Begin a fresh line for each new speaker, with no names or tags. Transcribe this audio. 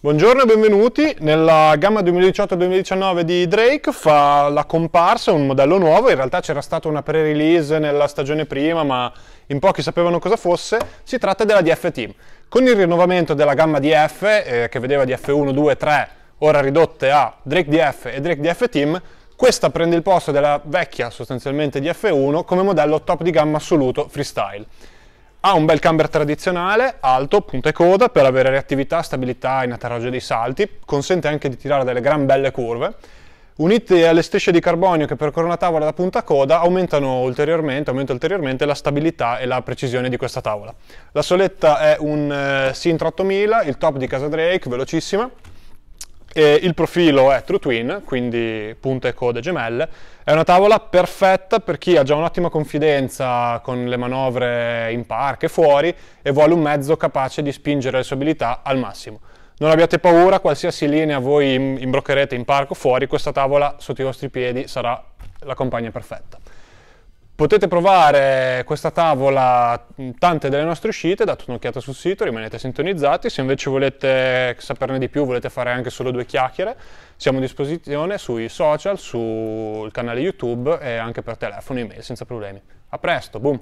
Buongiorno e benvenuti. Nella gamma 2018-2019 di Drake fa la comparsa un modello nuovo, in realtà c'era stata una pre-release nella stagione prima, ma in pochi sapevano cosa fosse. Si tratta della DF Team. Con il rinnovamento della gamma DF, eh, che vedeva DF1, 2, 3, ora ridotte a Drake DF e Drake DF Team, questa prende il posto della vecchia, sostanzialmente DF1, come modello top di gamma assoluto freestyle ha un bel camber tradizionale, alto, punta e coda, per avere reattività, stabilità in atterraggio dei salti, consente anche di tirare delle gran belle curve, unite alle strisce di carbonio che percorrono la tavola da punta a coda aumentano ulteriormente, aumenta ulteriormente la stabilità e la precisione di questa tavola. La soletta è un eh, Sintra 8000, il top di casa Drake, velocissima, e il profilo è TrueTwin, quindi punte e code gemelle. È una tavola perfetta per chi ha già un'ottima confidenza con le manovre in parco e fuori e vuole un mezzo capace di spingere le sue abilità al massimo. Non abbiate paura, qualsiasi linea voi imbroccherete in parco o fuori, questa tavola sotto i vostri piedi sarà la compagna perfetta. Potete provare questa tavola, mm, tante delle nostre uscite, date un'occhiata sul sito, rimanete sintonizzati, se invece volete saperne di più, volete fare anche solo due chiacchiere, siamo a disposizione sui social, sul canale YouTube e anche per telefono e email senza problemi. A presto, boom!